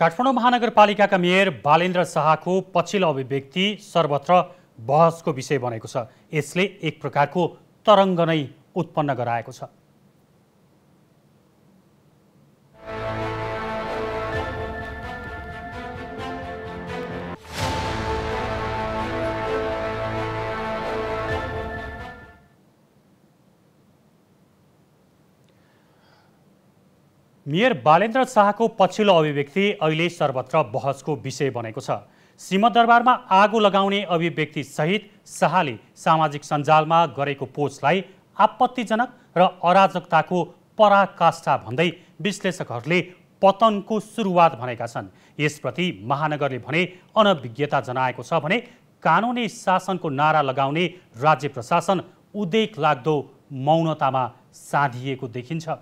काठमाडौँ महानगरपालिकाका मेयर बालेन्द्र शाहको पछिल्लो अभिव्यक्ति सर्वत्र बहसको विषय बनेको छ यसले एक प्रकारको तरङ्ग नै उत्पन्न गराएको छ मेयर बालेन्द्र शाहको पछिल्लो अभिव्यक्ति अहिले सर्वत्र बहसको विषय बनेको छ श्रीमदरबारमा आगो लगाउने अभिव्यक्ति सहित शाहले सामाजिक सञ्जालमा गरेको पोस्टलाई आपत्तिजनक र अराजकताको पराकाष्ठा भन्दै विश्लेषकहरूले पतनको सुरुवात भनेका छन् यसप्रति महानगरले भने अनभिज्ञता जनाएको छ भने कानुनी शासनको नारा लगाउने राज्य प्रशासन उदेक लाग्दो मौनतामा साधिएको देखिन्छ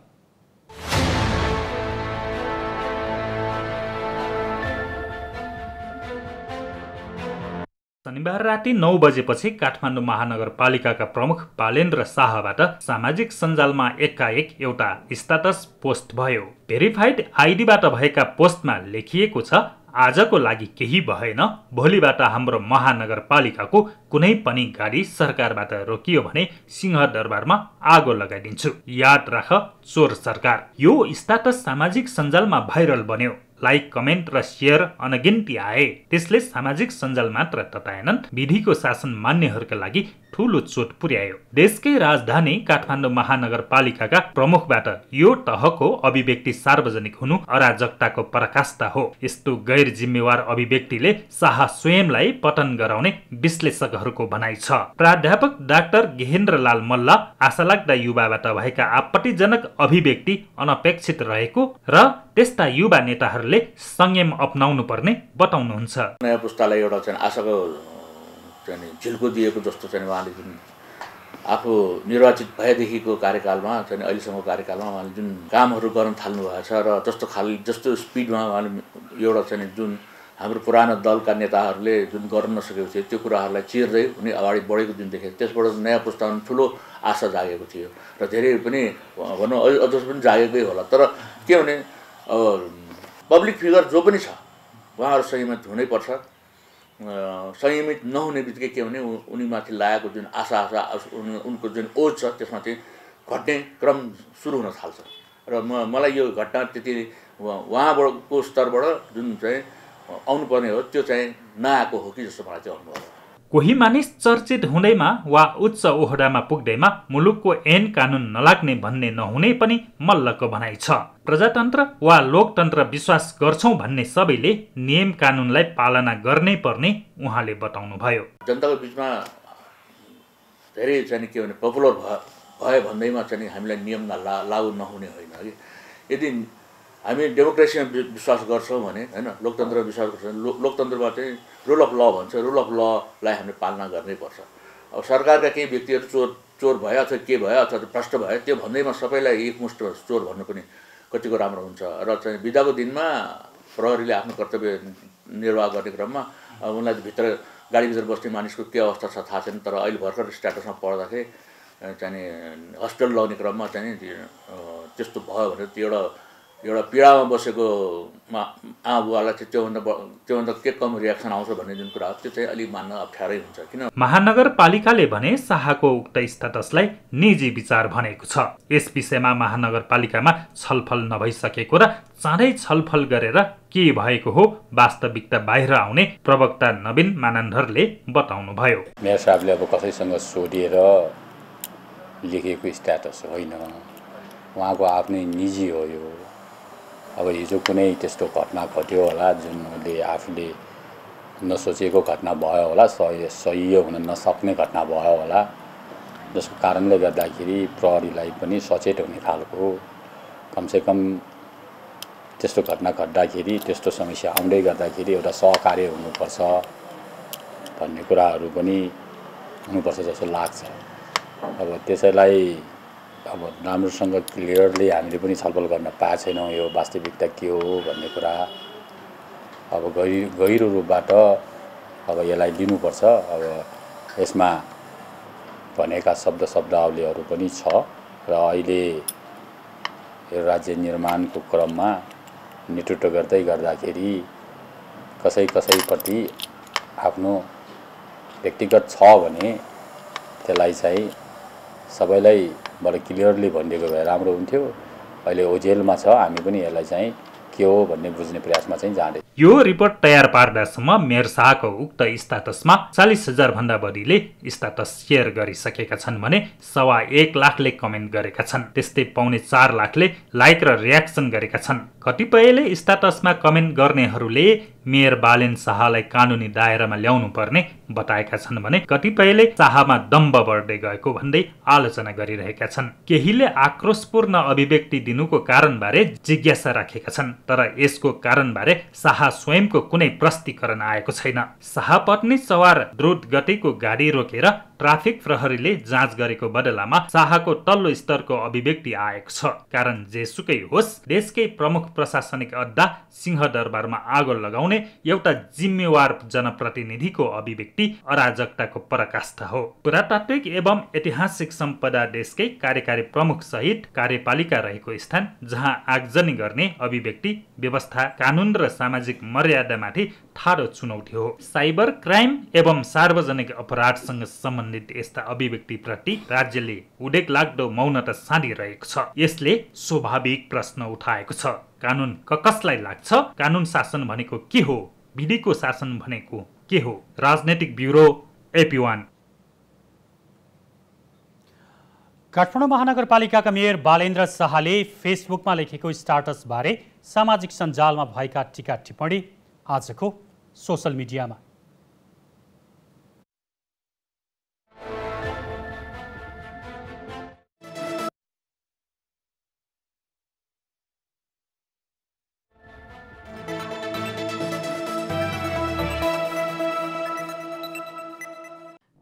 शनिबार राति नौ बजेपछि काठमाडौँ महानगरपालिकाका प्रमुख पालेन्द्र शाहबाट सामाजिक सञ्जालमा एकाएक एउटा स्टाटस पोस्ट भयो भेरिफाइड आइडीबाट भएका पोस्टमा लेखिएको छ आजको लागि केही भएन भोलिबाट हाम्रो महानगरपालिकाको कुनै पनि गाडी सरकारबाट रोकियो भने सिंहदरबारमा आगो लगाइदिन्छु याद राख चोर सरकार यो स्टाटस सामाजिक सञ्जालमा भाइरल बन्यो लाइक कमेन्ट र सेयर अनगिन्ती आए त्यसले सामाजिक सञ्जाल मात्र तताएनन् विधिको शासन मान्नेहरूका लागि ठुलो चोट पुर्यायो देशकै राजधानी काठमाडौँ महानगरपालिकाका प्रमुखबाट यो तहको अभिव्यक्ति सार्वजनिक हुनु अराजकताको पराकाष्ठा हो यस्तो गैर जिम्मेवार अभिव्यक्तिले शाह स्वयंलाई पतन गराउने विश्लेषकहरूको भनाइ छ प्राध्यापक डाक्टर गेहेन्द्रलाल मल्ल आशालाग्दा युवाबाट भएका आपत्तिजनक अभिव्यक्ति अनपेक्षित रहेको र त्यस्ता युवा नेताहरूले संयम अप्नाउनु पर्ने बताउनुहुन्छ नयाँ पुस्तालाई एउटा चाहिँ आशाको चाहिँ झिल्को दिएको जस्तो चाहिँ उहाँले जुन आफू निर्वाचित भएदेखिको कार्यकालमा चाहिँ अहिलेसम्मको कार्यकालमा उहाँले जुन कामहरू गर्न थाल्नुभएको छ र जस्तो खाल जस्तो स्पिडमा उहाँले एउटा चाहिँ जुन हाम्रो पुरानो दलका नेताहरूले जुन गर्न नसकेको थियो त्यो कुराहरूलाई चिर्दै उनी अगाडि बढेको जुन देखेको त्यसबाट नयाँ पुस्तामा ठुलो आशा जागेको थियो र धेरै पनि भनौँ अझ पनि जागेकै होला तर के भने अब पब्लिक फिगर जो पनि छ उहाँहरू सहीमा हुनैपर्छ संयमित नहुने बित्तिकै के भने उनीमाथि लागेको जुन आशा आशा उनको जुन ओज छ त्यसमा चाहिँ घट्ने क्रम सुरु हुन थाल्छ र म मलाई यो घटना त्यति उहाँबाटको स्तरबाट जुन चाहिँ आउनुपर्ने हो त्यो चाहिँ नआएको हो कि जस्तो मलाई चाहिँ अनुभव कोही मानिस चर्चित हुँदैमा वा उच्च ओहडामा पुग्दैमा मुलुकको ऐन कानुन नलाग्ने भन्ने नहुने पनि मल्लको भनाइ छ प्रजातन्त्र वा लोकतन्त्र विश्वास गर्छौँ भन्ने सबैले नियम कानुनलाई पालना गर्नै पर्ने उहाँले बताउनुभयो जनताको बिचमा धेरै चाहिँ के भने पपुलर भयो भन्दैमा चाहिँ हामीलाई नियम लागु नहुने होइन यदि हामी डेमोक्रेसीमा विश्वास गर्छौँ भने होइन लोकतन्त्रमा विश्वास गर्छौँ लो लोकतन्त्रमा चाहिँ रुल अफ ल भन्छ रुल अफ ललाई हामीले पालना गर्नैपर्छ अब सरकारका केही व्यक्तिहरू चोर चोर भयो अथवा के भयो अथवा भ्रष्ट भयो त्यो भन्दैमा सबैलाई एकमुष्ट चोर भन्नु पनि कतिको राम्रो हुन्छ र चाहिँ बिदाको दिनमा प्रहरीले आफ्नो कर्तव्य निर्वाह गर्ने क्रममा उनलाई भित्र गाडीभित्र बस्ने मानिसको के अवस्था छ थाहा छैन तर अहिले भर्खर स्ट्याटसमा पढ्दाखेरि चाहिँ हस्पिटल लगाउने क्रममा चाहिँ त्यस्तो भयो भने त्यो एउटा एउटा पीडामा बसेको मा आमाबुवालाई चाहिँ त्योभन्दा त्योभन्दा के कम रियाक्सन आउँछ भन्ने जुन कुरा त्यो चाहिँ अलिक मान्न अप्ठ्यारै हुन्छ किन महानगरपालिकाले भने शाहको उक्त स्ट्याटसलाई निजी विचार भनेको छ यस विषयमा महानगरपालिकामा छलफल नभइसकेको र चाँडै छलफल गरेर के भएको हो वास्तविकता बाहिर आउने प्रवक्ता नवीन मानन्धरले बताउनुभयो मेयर साहबले अब कसैसँग सोधेर लेखेको स्ट्याटस होइन उहाँको आफ्नै निजी हो यो अब हिजो कुनै त्यस्तो घटना घट्यो होला जुनले उसले आफूले नसोचेको घटना भयो होला सही सही हुन नसक्ने घटना भयो होला जसको कारणले गर्दाखेरि प्रहरीलाई पनि सचेत हुने खालको कमसेकम त्यस्तो घटना घट्दाखेरि त्यस्तो समस्या आउँदै गर्दाखेरि एउटा सहकार्य हुनुपर्छ भन्ने कुराहरू पनि हुनुपर्छ जस्तो लाग्छ अब त्यसैलाई अब राम्रोसँग क्लियरली हामीले पनि छलफल गर्न पाएको छैनौँ यो वास्तविकता के हो भन्ने कुरा अब गहि गहिरो रूपबाट अब यसलाई लिनुपर्छ अब यसमा भनेका शब्द शब्दावलीहरू पनि छ र अहिले यो राज्य निर्माणको क्रममा नेतृत्व गर्दै गर्दाखेरि कसै कसैप्रति आफ्नो व्यक्तिगत छ भने त्यसलाई चाहिँ सबैलाई बडो क्लियरली भनिदिएको भए राम्रो हुन्थ्यो अहिले ओझेलमा छ हामी पनि यसलाई चाहिँ के हो भन्ने बुझ्ने प्रयासमा चाहिँ जाँदै यो रिपोर्ट तयार पार्दासम्म मेयर शाहको उक्त स्टाटसमा चालिस हजार भन्दा बढीले स्टाटस सेयर गरिसकेका छन् भने सवा एक लाखले कमेन्ट गरेका छन् त्यस्तै पाउने चार लाखले लाइक र रियाक्सन गरेका छन् कतिपयले स्टाटसमा कमेन्ट गर्नेहरूले मेयर बालेन शाहलाई कानुनी दायरामा ल्याउनु पर्ने बताएका छन् भने कतिपयले शाहमा दम्ब बढ्दै गएको भन्दै आलोचना गरिरहेका छन् केहीले आक्रोशपूर्ण अभिव्यक्ति दिनुको कारणबारे जिज्ञासा राखेका छन् तर यसको कारणबारे शाह स्वयंको कुनै प्रस्तीकरण आएको छैन शाह पत्नी सवार द्रुत गतिको गाडी रोकेर ट्राफिक प्रहरीले जाँच गरेको बदलामा शाहको तल्लो स्तरको अभिव्यक्ति आएको छ कारण जेसुकै होस् देशकै प्रमुख प्रशासनिक अड्डा सिंहदरबारमा आगो लगाउने एउटा जिम्मेवार जनप्रतिनिधिको अभिव्यक्ति अराजकताको पराकाष्ठा हो पुरातात्विक एवं ऐतिहासिक सम्पदा देशकै कार्यकारी प्रमुख सहित कार्यपालिका रहेको स्थान जहाँ आगजनी गर्ने अभिव्यक्ति व्यवस्था कानुन र सामाजिक मर्यादामाथि ठाडो चुनौती हो साइबर क्राइम एवं सार्वजनिक अपराधसँग सम्बन्धित यस्ता अभिव्यक्तिप्रति राज्यले उडेक लाग्दो मौनता साँधिरहेको छ यसले स्वाभाविक प्रश्न उठाएको छ कानुन क कसलाई लाग्छ कानुन शासन भनेको के हो विधिको शासन भनेको के हो राजनैतिक ब्युरो एपी वान काठमाडौँ महानगरपालिकाका मेयर बालेन्द्र शाहले फेसबुकमा लेखेको स्टाटसबारे सामाजिक सञ्जालमा भएका टिका टिप्पणी आजको सोसल मिडियामा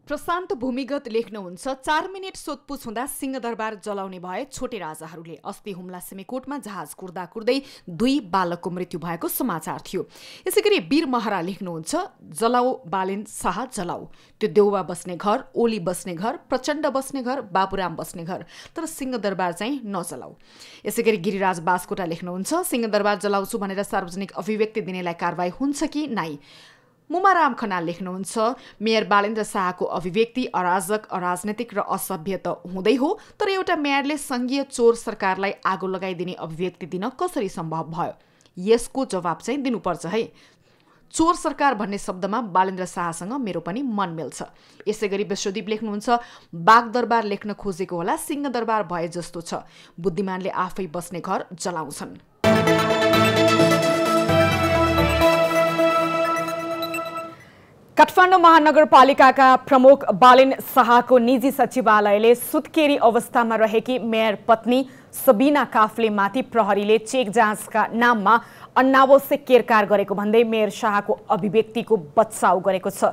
प्रशान्त भूमिगत लेख्नुहुन्छ चार मिनट सोधपुछ हुँदा सिंहदरबार जलाउने भए छोटे राजाहरूले अस्ति हुम्ला सेमेकोटमा जहाज कुर्दा कुर्दै दुई बालकको मृत्यु भएको समाचार थियो यसै गरी वीर महरा लेख्नुहुन्छ जलाऊ बालेन शाह जलाऊ त्यो देउवा बस्ने घर ओली बस्ने घर प्रचण्ड बस्ने घर बाबुराम बस्ने घर तर सिंहदरबार चाहिँ नजलाऊ यसै गरी गिरिराज बासकोटा लेख्नुहुन्छ सिंहदरबार जलाउँछु भनेर सार्वजनिक अभिव्यक्ति दिनेलाई कारवाही हुन्छ कि नाइ मुमाराम खनाल लेख्नुहुन्छ मेयर बालेन्द्र शाहको अभिव्यक्ति अराजक अराजनैतिक र असभ्य त हुँदै हो तर एउटा मेयरले सङ्घीय चोर सरकारलाई आगो लगाइदिने अभिव्यक्ति दिन कसरी सम्भव भयो यसको जवाब चाहिँ दिनुपर्छ है चोर सरकार भन्ने शब्दमा बालेन्द्र शाहसँग मेरो पनि मन मिल्छ यसै गरी विश्वदीप लेख्नुहुन्छ बागदरबार लेख्न खोजेको होला सिंहदरबार भए जस्तो छ बुद्धिमानले आफै बस्ने घर जलाउँछन् काठमाडौँ महानगरपालिकाका प्रमुख बालेन शाहको निजी सचिवालयले सुत्केरी अवस्थामा रहेकी मेयर पत्नी सबिना काफलेमाथि प्रहरीले चेक जाँचका नाममा अनावश्यक केरकार गरेको भन्दै मेयर शाहको अभिव्यक्तिको बचाउ गरेको छ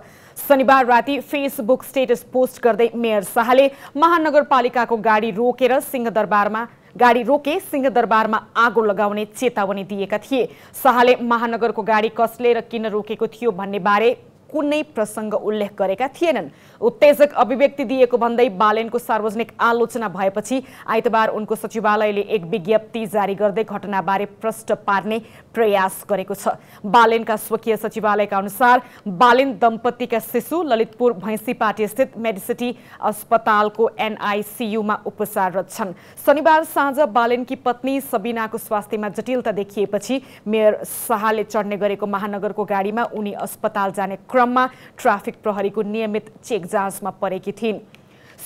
शनिबार राति फेसबुक स्टेटस पोस्ट गर्दै मेयर शाहले महानगरपालिकाको गाडी रोकेर सिंहदरबारमा गाडी रोके सिंहदरबारमा आगो लगाउने चेतावनी दिएका थिए शाहले महानगरको गाडी कसले र किन रोकेको थियो भन्ने बारे कुनै प्रसङ्ग उल्लेख गरेका थिएनन् उत्तेजक अभिव्यक्ति दिएको भन्दै बालेनको सार्वजनिक आलोचना भएपछि आइतबार उनको सचिवालयले एक विज्ञप्ति जारी गर्दै घटनाबारे प्रष्ट पार्ने प्रयास गरेको छ बालेनका स्वकीय सचिवालयका अनुसार बालेन दम्पतिका शिशु ललितपुर भैँसीपाटी स्थित मेडिसिटी अस्पतालको एनआइसियुमा उपचाररत छन् शनिबार साँझ बालेनकी पत्नी सबिनाको स्वास्थ्यमा जटिलता देखिएपछि मेयर शाहले चढ्ने गरेको महानगरको गाडीमा उनी अस्पताल जाने क्रम क्रममा ट्राफिक प्रहरीको नियमित चेक जाँचमा परेकी थिइन्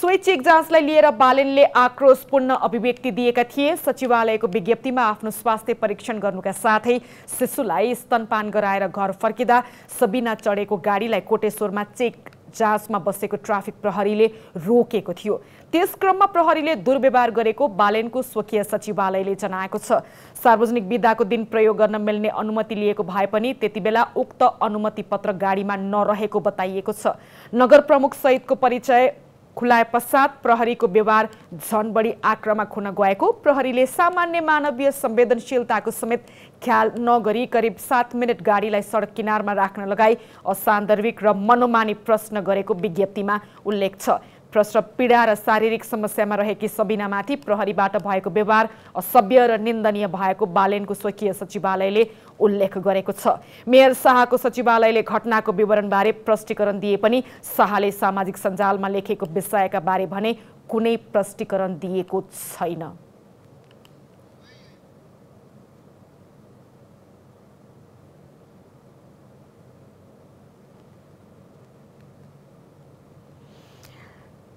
सोही चेक जाँचलाई लिएर बालेनले आक्रोशपूर्ण अभिव्यक्ति दिएका थिए सचिवालयको विज्ञप्तिमा आफ्नो स्वास्थ्य परीक्षण गर्नुका साथै शिशुलाई स्तनपान गराएर घर फर्किँदा सबिना चढेको गाडीलाई कोटेश्वरमा चेक जाँचमा बसेको ट्राफिक प्रहरीले रोकेको थियो त्यस क्रममा प्रहरीले दुर्व्यवहार गरेको बालेनको स्वकीय सचिवालयले जनाएको छ सार्वजनिक विधाको दिन प्रयोग गर्न मिल्ने अनुमति लिएको भए पनि त्यति बेला उक्त अनुमति पत्र गाडीमा नरहेको बताइएको छ नगर प्रमुख सहितको परिचय खुलाए पश्चात प्रहरीको व्यवहार झन बढी आक्रमक हुन गएको प्रहरीले सामान्य मानवीय संवेदनशीलताको समेत ख्याल नगरी करिब सात मिनट गाडीलाई सडक किनारमा राख्न लगाई असान्दर्भिक र मनोमानी प्रश्न गरेको विज्ञप्तिमा उल्लेख छ प्रश्र पीडा र शारीरिक समस्यामा रहेकी सबिनामाथि प्रहरीबाट भएको व्यवहार असभ्य र निन्दनीय भएको बालेनको स्वकीय सचिवालयले उल्लेख गरेको छ मेयर शाहको सचिवालयले घटनाको विवरणबारे प्रष्टीकरण दिए पनि शाहले सामाजिक सञ्जालमा लेखेको विषयका बारे भने कुनै प्रष्टीकरण दिएको छैन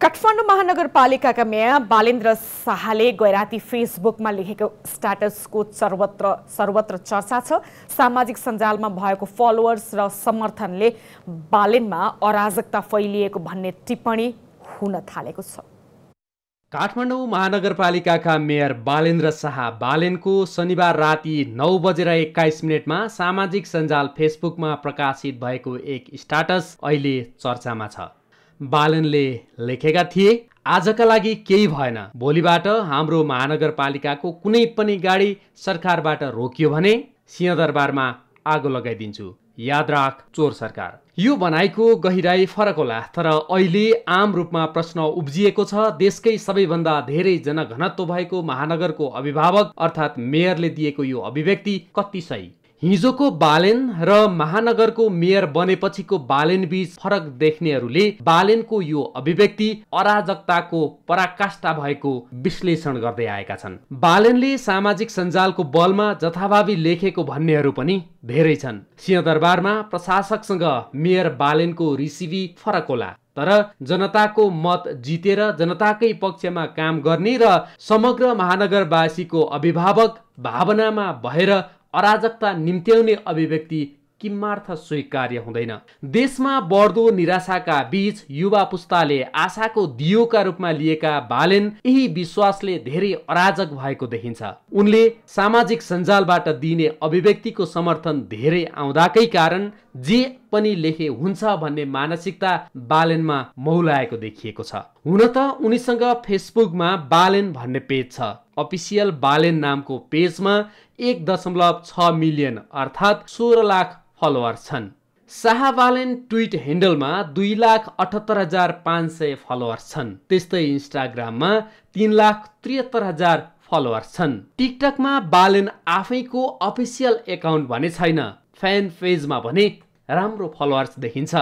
काठमाडौँ महानगरपालिकाका मेयर बालेन्द्र शाहले गैराती फेसबुकमा लेखेको स्ट्याटसको सर्वत्र सर्वत्र चर्चा छ सामाजिक सञ्जालमा भएको फलोवर्स र समर्थनले बालेनमा अराजकता फैलिएको भन्ने टिप्पणी हुन थालेको छ काठमाडौँ महानगरपालिकाका मेयर बालेन्द्र शाह बालेनको शनिबार राति नौ बजेर एक्काइस मिनटमा सामाजिक सञ्जाल फेसबुकमा प्रकाशित भएको एक स्ट्याटस अहिले चर्चामा छ बालनले लेखेका थिए आजका लागि केही भएन भोलिबाट हाम्रो महानगरपालिकाको कुनै पनि गाडी सरकारबाट रोकियो भने सिंहदरबारमा आगो लगाइदिन्छु याद राख चोर सरकार यो भनाइको गहिराई फरक होला तर अहिले आम रूपमा प्रश्न उब्जिएको छ देशकै सबैभन्दा धेरै जनघनत्व भएको महानगरको अभिभावक अर्थात् मेयरले दिएको यो अभिव्यक्ति कति सही हिजोको बालेन र महानगरको मेयर बनेपछिको बालेन बीच फरक देख्नेहरूले बालेनको यो अभिव्यक्ति अराजकताको पराकाष्ठा भएको विश्लेषण गर्दै आएका छन् बालेनले सामाजिक सञ्जालको बलमा जथाभावी लेखेको भन्नेहरू पनि धेरै छन् सिंहदरबारमा प्रशासकसँग मेयर बालेनको रिसिभी फरक होला तर जनताको मत जितेर जनताकै पक्षमा काम गर्ने र समग्र महानगरवासीको अभिभावक भावनामा भएर अराजकता निम्त्याउने अभिव्यक्ति किमार्थ स्वीकार्य हुँदैन देशमा बढ्दो निराशाका बीच युवा पुस्ताले आशाको दियोका रूपमा लिएका बालेन यही विश्वासले धेरै अराजक भएको देखिन्छ उनले सामाजिक सञ्जालबाट दिइने अभिव्यक्तिको समर्थन धेरै आउँदाकै कारण जे पनि लेखे हुन्छ भन्ने मानसिकता बालेनमा मौलाएको देखिएको छ हुन त उनीसँग फेसबुकमा बालेन भन्ने पेज छ अफिसियल बालेन नामको पेजमा एक दशमलव छ मिलियन अर्थात् सोह्र लाख फलोवर छन् शाह बालेन ट्विट ह्यान्डलमा दुई लाख अठहत्तर हजार पाँच सय फलोवर्स छन् त्यस्तै इन्स्टाग्राममा तिन लाख त्रिहत्तर हजार फलोवर्स छन् टिकटकमा बालेन आफैको अफिसियल एकाउन्ट भने छैन फ्यान पेजमा भने राम्रो फलोअर्स देखिन्छ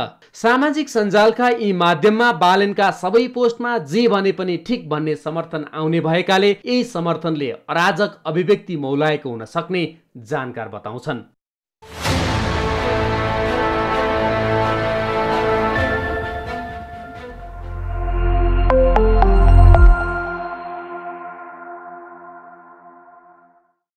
सामाजिक सञ्जालका यी माध्यममा बालनका सबै पोस्टमा जे भने पनि ठिक भन्ने समर्थन आउने भएकाले यही समर्थनले अराजक अभिव्यक्ति मौलाएको हुन सक्ने जानकार बताउँछन्